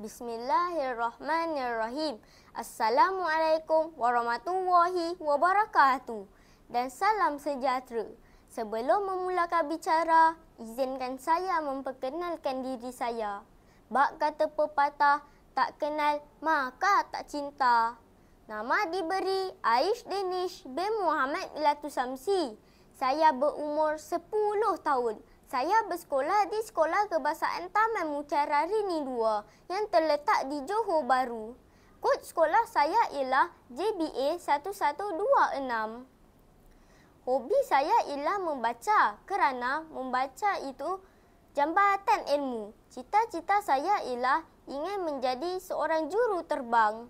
Bismillahirrahmanirrahim. Assalamualaikum warahmatullahi wabarakatuh. Dan salam sejahtera. Sebelum memulakan bicara, izinkan saya memperkenalkan diri saya. Bak kata pepatah, tak kenal maka tak cinta. Nama diberi Aish Denish bin Muhammad Latusamsi. Saya berumur 10 tahun. Saya bersekolah di Sekolah Kebasaan Taman Mucarari Rini 2 yang terletak di Johor Baru. Kod sekolah saya ialah JBA 1126. Hobi saya ialah membaca kerana membaca itu jambatan ilmu. Cita-cita saya ialah ingin menjadi seorang juru terbang.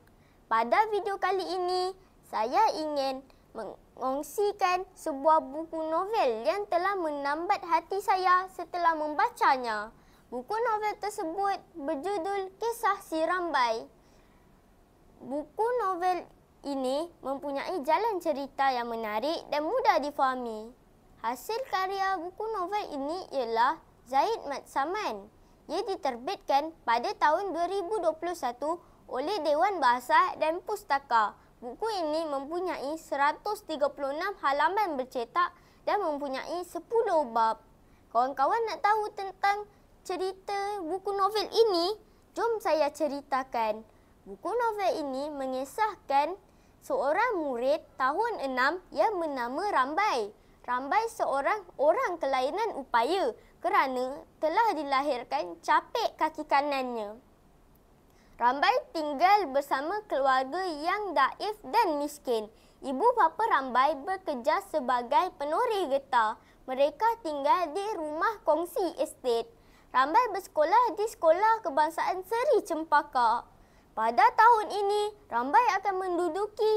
Pada video kali ini, saya ingin mengongsikan sebuah buku novel yang telah menambat hati saya setelah membacanya. Buku novel tersebut berjudul Kisah Si Rambai. Buku novel ini mempunyai jalan cerita yang menarik dan mudah difahami. Hasil karya buku novel ini ialah Zaid Mat Saman. Ia diterbitkan pada tahun 2021 oleh Dewan Bahasa dan Pustaka Buku ini mempunyai 136 halaman bercetak dan mempunyai 10 bab. Kawan-kawan nak tahu tentang cerita buku novel ini? Jom saya ceritakan. Buku novel ini mengisahkan seorang murid tahun 6 yang bernama Rambai. Rambai seorang orang kelainan upaya kerana telah dilahirkan capek kaki kanannya. Rambai tinggal bersama keluarga yang daif dan miskin. Ibu bapa Rambai bekerja sebagai penoreh getah. Mereka tinggal di rumah kongsi estate. Rambai bersekolah di Sekolah Kebangsaan Seri Cempaka. Pada tahun ini, Rambai akan menduduki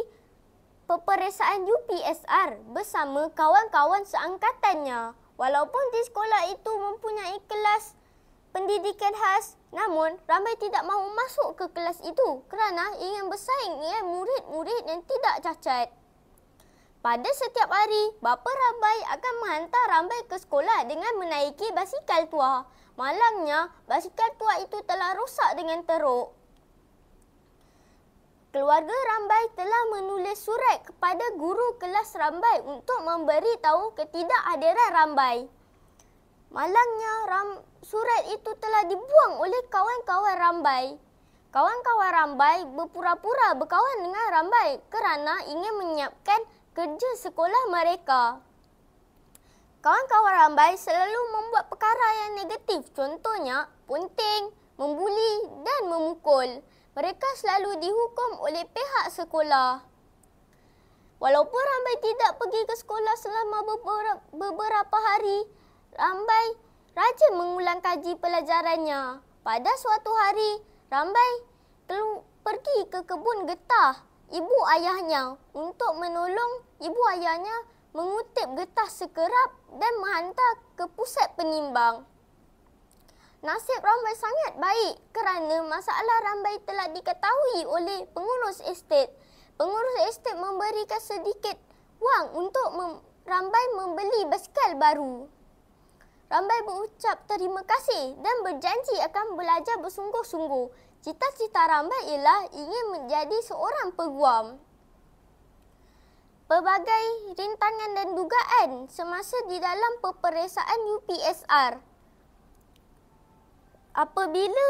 peperiksaan UPSR bersama kawan-kawan seangkatannya. Walaupun di sekolah itu mempunyai kelas pendidikan khas, Namun, ramai tidak mahu masuk ke kelas itu kerana ingin bersaing dengan murid-murid yang tidak cacat. Pada setiap hari, bapa ramai akan menghantar ramai ke sekolah dengan menaiki basikal tua. Malangnya, basikal tua itu telah rosak dengan teruk. Keluarga Rambai telah menulis surat kepada guru kelas Rambai untuk memberi tahu ketidakhadiran Rambai. Malangnya ram, surat itu telah dibuang oleh kawan-kawan rambai. Kawan-kawan rambai berpura-pura berkawan dengan rambai kerana ingin menyiapkan kerja sekolah mereka. Kawan-kawan rambai selalu membuat perkara yang negatif. Contohnya, punting, membuli dan memukul. Mereka selalu dihukum oleh pihak sekolah. Walaupun rambai tidak pergi ke sekolah selama beberapa hari, Rambai rajin mengulang kaji pelajarannya. Pada suatu hari, Rambai kelu- pergi ke kebun getah ibu ayahnya untuk menolong ibu ayahnya mengutip getah sekerap dan menghantar ke pusat penimbang. Nasib Rambai sangat baik kerana masalah Rambai telah diketahui oleh pengurus estate. Pengurus estate memberikan sedikit wang untuk mem- Rambai membeli basikal baru. Rambai berucap terima kasih dan berjanji akan belajar bersungguh-sungguh. Cita-cita Rambai ialah ingin menjadi seorang peguam. Pelbagai rintangan dan dugaan semasa di dalam peperiksaan UPSR. Apabila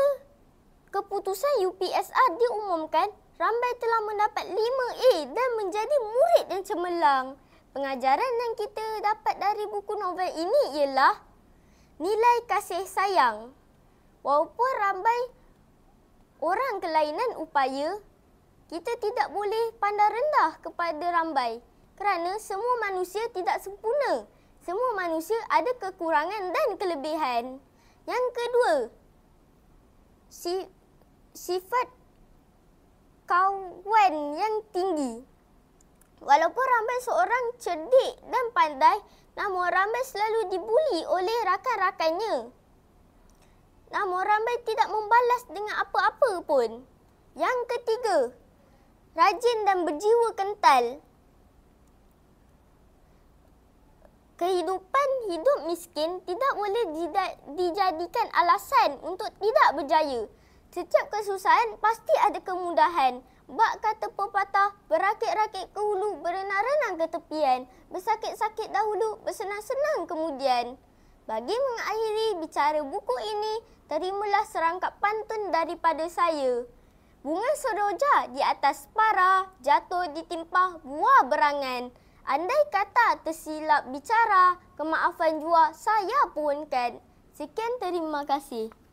keputusan UPSR diumumkan, Rambai telah mendapat 5A dan menjadi murid yang cemerlang. Pengajaran yang kita dapat dari buku novel ini ialah nilai kasih sayang. Walaupun ramai orang kelainan upaya, kita tidak boleh pandang rendah kepada ramai kerana semua manusia tidak sempurna. Semua manusia ada kekurangan dan kelebihan. Yang kedua, si, sifat kawan yang tinggi. Walaupun ramai seorang cerdik dan pandai, Namun ramai selalu dibuli oleh rakan-rakannya. Namun ramai tidak membalas dengan apa-apa pun. Yang ketiga, rajin dan berjiwa kental. Kehidupan hidup miskin tidak boleh didak, dijadikan alasan untuk tidak berjaya. Setiap kesusahan pasti ada kemudahan. Bak kata pepatah, berakit-rakit ke hulu, berenang-renang ke tepian. Bersakit-sakit dahulu, bersenang-senang kemudian. Bagi mengakhiri bicara buku ini, terimalah serangkap pantun daripada saya. Bunga seroja di atas para, jatuh ditimpa buah berangan. Andai kata tersilap bicara, kemaafan jua saya pun kan. Sekian terima kasih.